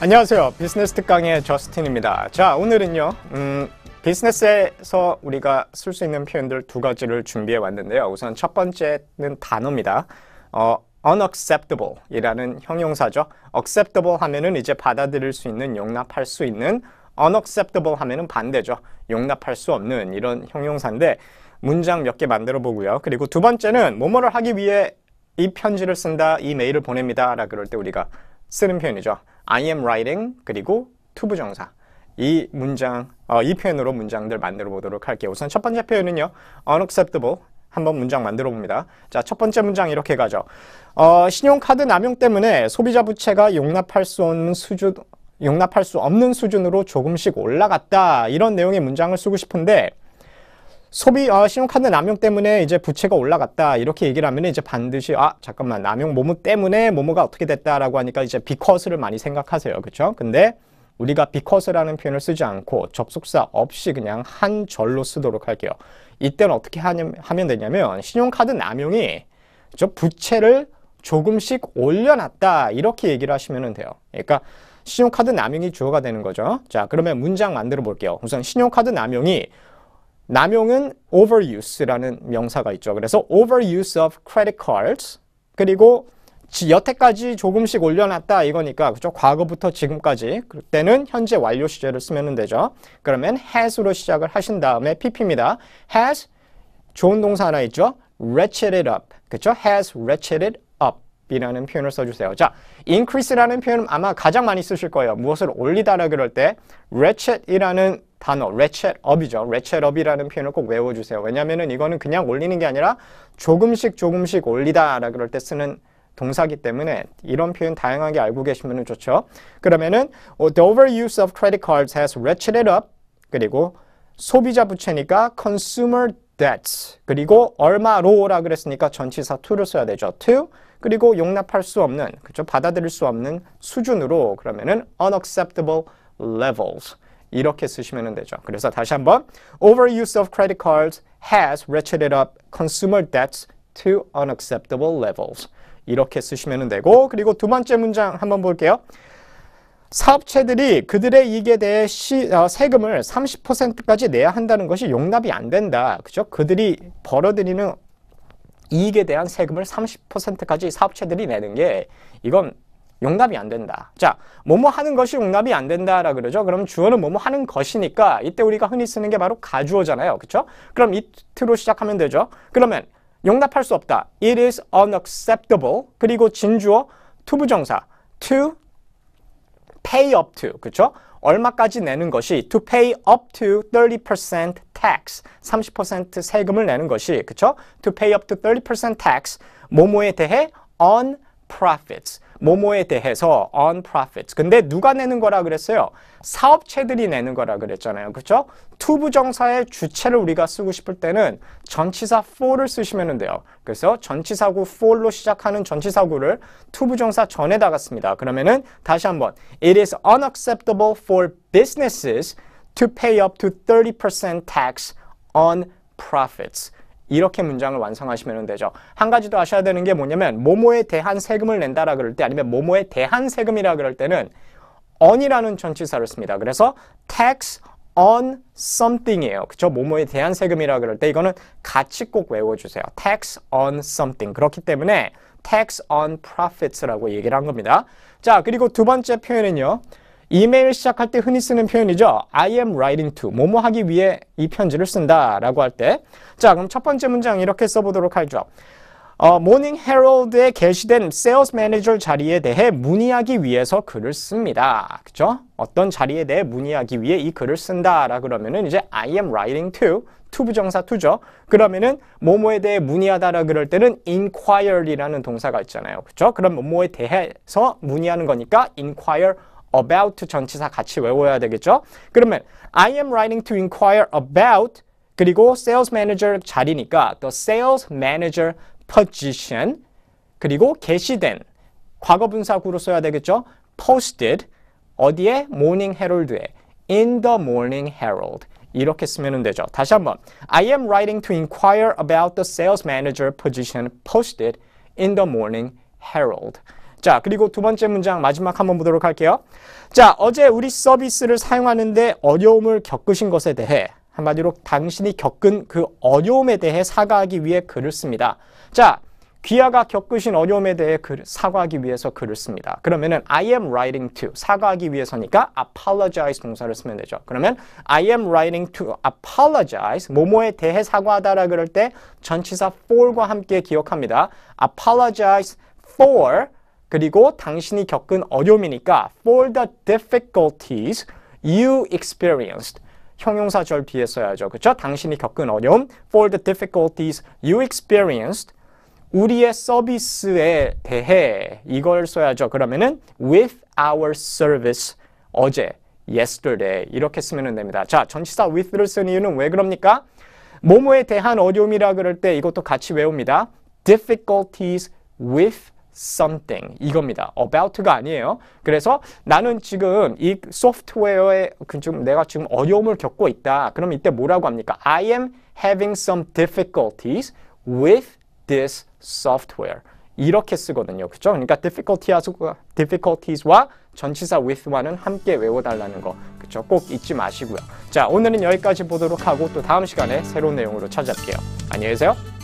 안녕하세요. 비즈니스 특강의 저스틴입니다. 자, 오늘은요. 음, 비즈니스에서 우리가 쓸 수 있는 표현들 두 가지를 준비해 왔는데요. 우선 첫 번째는 단어입니다. 어, unacceptable 이라는 형용사죠. acceptable 하면은 이제 받아들일 수 있는, 용납할 수 있는 unacceptable 하면은 반대죠. 용납할 수 없는 이런 형용사인데 문장 몇 개 만들어 보고요. 그리고 두 번째는 뭐뭐를 하기 위해 이 편지를 쓴다, 이 메일을 보냅니다 라 그럴 때 우리가 쓰는 표현이죠. I am writing 그리고 to 부정사 이 문장, 어, 이 표현으로 문장들 만들어 보도록 할게요. 우선 첫 번째 표현은요. unacceptable 한번 문장 만들어 봅니다. 자, 첫 번째 문장 이렇게 가죠. 어, 신용카드 남용 때문에 소비자 부채가 용납할 수 없는 수준, 용납할 수 없는 수준으로 조금씩 올라갔다. 이런 내용의 문장을 쓰고 싶은데 소비 어, 신용카드 남용 때문에 이제 부채가 올라갔다 이렇게 얘기를 하면 이제 반드시 아 잠깐만 남용 모모 때문에 모모가 어떻게 됐다라고 하니까 이제 비커스를 많이 생각하세요 그렇죠 근데 우리가 비커스라는 표현을 쓰지 않고 접속사 없이 그냥 한 절로 쓰도록 할게요 이때는 어떻게 하냐, 하면 되냐면 신용카드 남용이 저 부채를 조금씩 올려놨다 이렇게 얘기를 하시면 돼요 그러니까 신용카드 남용이 주어가 되는 거죠. 자, 그러면 문장 만들어 볼게요. 우선 신용카드 남용이 남용은 overuse라는 명사가 있죠. 그래서 overuse of credit cards 그리고 여태까지 조금씩 올려놨다 이거니까 그죠? 과거부터 지금까지 그때는 현재 완료 시제를 쓰면 되죠. 그러면 has로 시작을 하신 다음에 pp입니다. has 좋은 동사 하나 있죠. ratcheted up 그죠? has ratcheted up 이라는 표현을 써주세요. 자, increase라는 표현 은 아마 가장 많이 쓰실 거예요. 무엇을 올리다라 그럴 때 ratchet이라는 단어 ratchetup이죠. ratchetup이라는 표현을 꼭 외워주세요. 왜냐면은 이거는 그냥 올리는 게 아니라 조금씩 조금씩 올리다 라 그럴 때 쓰는 동사기 때문에 이런 표현 다양하게 알고 계시면 좋죠. 그러면은 어, the overuse of credit cards has ratcheted up 그리고 소비자 부채니까 consumer debts 그리고 얼마로라 그랬으니까 전치사 to를 써야 되죠. to 그리고 용납할 수 없는 그죠 받아들일 수 없는 수준으로 그러면은 unacceptable levels 이렇게 쓰시면 되죠. 그래서 다시 한번 Overuse of credit cards has ratcheted up consumer debts to unacceptable levels. 이렇게 쓰시면 되고 그리고 두 번째 문장 한번 볼게요. 사업체들이 그들의 이익에 대해 시, 어, 세금을 30%까지 내야 한다는 것이 용납이 안 된다. 그죠? 그들이 벌어들이는 이익에 대한 세금을 30%까지 사업체들이 내는 게 이건 용납이 안 된다. 자, 뭐뭐 하는 것이 용납이 안 된다라 그러죠. 그럼 주어는 뭐뭐 하는 것이니까 이때 우리가 흔히 쓰는 게 바로 가주어잖아요. 그렇죠? 그럼 it로 시작하면 되죠. 그러면 용납할 수 없다. It is unacceptable. 그리고 진주어 to 부정사 to pay up to. 그렇죠? 얼마까지 내는 것이 to pay up to 30% tax. 30% 세금을 내는 것이 그렇죠? to pay up to 30% tax. 뭐뭐에 대해 on profits. 모모에 대해서 on profits. 근데 누가 내는 거라 그랬어요? 사업체들이 내는 거라 그랬잖아요. 그렇죠? t 부정사의 주체를 우리가 쓰고 싶을 때는 전치사 for를 쓰시면 돼요. 그래서 전치사구 for로 시작하는 전치사구를 투 부정사 전에다가 씁니다. 그러면은 다시 한번 it is unacceptable for businesses to pay up to 30% tax on profits. 이렇게 문장을 완성하시면 되죠. 한 가지 더 아셔야 되는 게 뭐냐면 모모에 대한 세금을 낸다라 그럴 때 아니면 모모에 대한 세금이라 그럴 때는 on이라는 전치사를 씁니다. 그래서 tax on something이에요. 그쵸? 모모에 대한 세금이라 그럴 때 이거는 같이 꼭 외워주세요. tax on something. 그렇기 때문에 tax on profits라고 얘기를 한 겁니다. 자, 그리고 두 번째 표현은요. 이메일 시작할 때 흔히 쓰는 표현이죠. I am writing to. 뭐뭐 하기 위해 이 편지를 쓴다 라고 할 때. 자, 그럼 첫 번째 문장 이렇게 써보도록 하죠. 어, 모닝 헤럴드에 게시된 세일스 매니저 자리에 대해 문의하기 위해서 글을 씁니다. 그죠? 어떤 자리에 대해 문의하기 위해 이 글을 쓴다라 그러면은 이제 I am writing to to 부정사 to죠. 그러면은 뭐뭐에 대해 문의하다라 그럴 때는 inquire라는 동사가 있잖아요. 그죠? 그럼 뭐뭐에 대해서 문의하는 거니까 inquire about 전치사 같이 외워야 되겠죠? 그러면 I am writing to inquire about 그리고 sales manager 자리니까 the sales manager position 그리고 게시된 과거 분사구로 써야 되겠죠? posted 어디에? morning herald에 in the morning herald 이렇게 쓰면 되죠. 다시 한번 I am writing to inquire about the sales manager position posted in the morning herald 자, 그리고 두 번째 문장 마지막 한 번 보도록 할게요. 자, 어제 우리 서비스를 사용하는데 어려움을 겪으신 것에 대해 한마디로 당신이 겪은 그 어려움에 대해 사과하기 위해 글을 씁니다. 자, 귀하가 겪으신 어려움에 대해 글, 사과하기 위해서 글을 씁니다. 그러면은 I am writing to 사과하기 위해서니까 apologize 동사를 쓰면 되죠. 그러면 I am writing to apologize 모모에 대해 사과하다라 그럴 때 전치사 for과 함께 기억합니다. apologize for 그리고 당신이 겪은 어려움이니까 for the difficulties you experienced 형용사절 뒤에 써야죠. 그렇죠? 당신이 겪은 어려움 for the difficulties you experienced 우리의 서비스에 대해 이걸 써야죠. 그러면은 with our service 어제 yesterday 이렇게 쓰면 됩니다. 자, 전치사 with를 쓴 이유는 왜 그럽니까? 뭐뭐에 대한 어려움이라 그럴 때 이것도 같이 외웁니다. difficulties with something 이겁니다. about가 아니에요. 그래서 나는 지금 이 소프트웨어에 그 좀 내가 지금 어려움을 겪고 있다. 그럼 이때 뭐라고 합니까? I am having some difficulties with this software. 이렇게 쓰거든요. 그죠? 렇 그러니까 difficulties와 전치사 with와는 함께 외워달라는 거. 그죠? 꼭 잊지 마시고요. 자, 오늘은 여기까지 보도록 하고 또 다음 시간에 새로운 내용으로 찾아뵐게요. 안녕히 계세요.